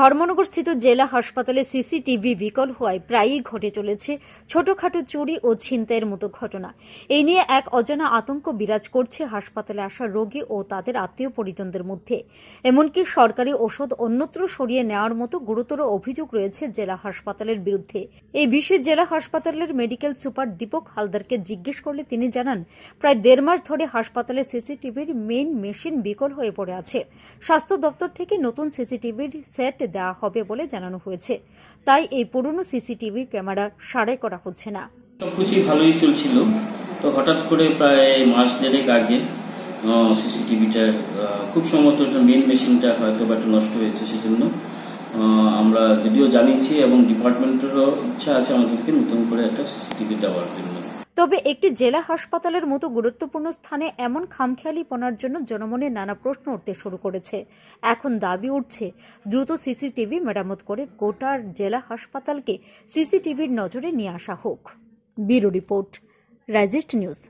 ধর্মনগর স্থিত জেলা হাসপাতালে সিসিটিভি বিকল হওয়ায় প্রায়ই ঘটে চলেছে ছোটখাটো চুরি ও ছিনতাইয়ের মতো ঘটনা এই নিয়ে এক অজানা আতঙ্ক বিরাজ করছে হাসপাতালে আসা রোগী ও তাদের আত্মীয় পরিজনদের মধ্যে এমনকি সরকারি ওষুধ অন্যত্র সরিয়ে নেওয়ার মতো গুরুতর অভিযোগ রয়েছে জেলা হাসপাতালের বিরুদ্ধে এই বিষয়ে জেলা হাসপাতালের মেডিকেল সুপার দীপক হালদারকে জিজ্ঞেস করলে তিনি জানান প্রায় দেড় মাস ধরে হাসপাতালের সিসিটিভির মেইন মেশিন বিকল হয়ে পড়ে আছে স্বাস্থ্য দপ্তর থেকে নতুন সিসিটিভির সেট ফ্ল্যাট দেওয়া হবে বলে জানানো হয়েছে তাই এই পুরনো সিসিটিভি ক্যামেরা সারাই করা হচ্ছে না সবকিছুই ভালোই চলছিল তো হঠাৎ করে প্রায় মাস দেড়েক আগে সিসিটিভিটা খুব সম্ভবত মেন মেশিনটা হয়তো বা একটু নষ্ট হয়েছে সেজন্য আমরা যদিও জানিয়েছি এবং ডিপার্টমেন্টেরও ইচ্ছা আছে আমাদেরকে নতুন করে একটা সিসিটিভি দেওয়ার জন্য তবে একটি জেলা হাসপাতালের মতো গুরুত্বপূর্ণ স্থানে এমন খামখেয়ালিপনার জন্য জনমনে নানা প্রশ্ন উঠতে শুরু করেছে এখন দাবি উঠছে দ্রুত সিসিটিভি মেরামত করে গোটার জেলা হাসপাতালকে সিসিটিভির নজরে নিয়ে আসা হোক ব্যুরো রিপোর্ট রাজেস্ট নিউজ